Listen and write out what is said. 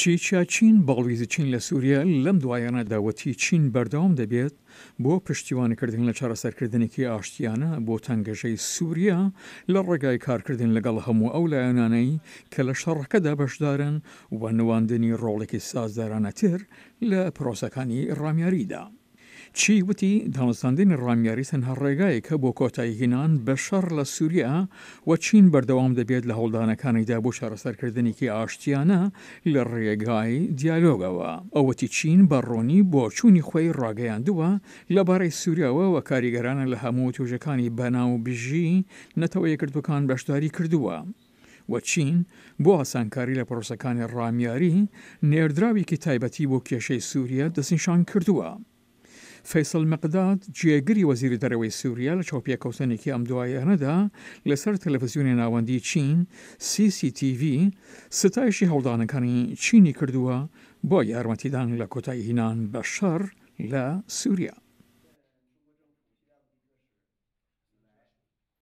چیچیا چین باڵویزی چین لە سووریا لەم دوایانە داوەتی چین بەردەوام دەبێت بۆ پشتیوانکردن لە چارەسەرکردنێکی ئاشتیانە بۆ تەنگەژەی سووریا لە ڕێگای کارکردن لەگەڵ هەموو ئەو لایەنانەی کە لە شەڕەکەدا بەشدارن و نواندنی ڕۆڵێکی سازدارانەتر لە پرۆسەکانی ڕامیاریدا. چی وتی دامەزاندنی ڕامیاری تەنها ڕێگایەکە بۆ کۆتاییهینان بە شەڕ لە سووریا و چین بەردەوام دەبێت لە هەڵدانەکانیدا بۆ شارەسەرکردنیکی ئاشتیانە لە ڕێگای دیالۆگەوە ئەوەتی چین بەڕۆنی بۆ چووی خۆی ڕاگەیاندووە لەبارەی سووریەوە و کاریگەرانە لە هەموو توژەکانی بەناو بژی نەتەوە یەکردوەکان بەشداری کردووە. وە چین بۆ ئاسانکاری لە پرۆسەکانی ڕامیاری نێردراویکی تایبەتی بۆ کێشەی سووریە دەسنیشان کردووە. فەیسل مەقداد جێگری وەزیری دەرەوەی سووریا لە چاوپیاکەوتنێکی ئەم دوایە هەنەدا لەسەر تەلەڤزیونی ناوەندی چین CCTV ستایشی هەڵدانەکانی چینی کردووە بۆ یارمەتیدان لە کۆتایی هینان بە شەر لە سووریا.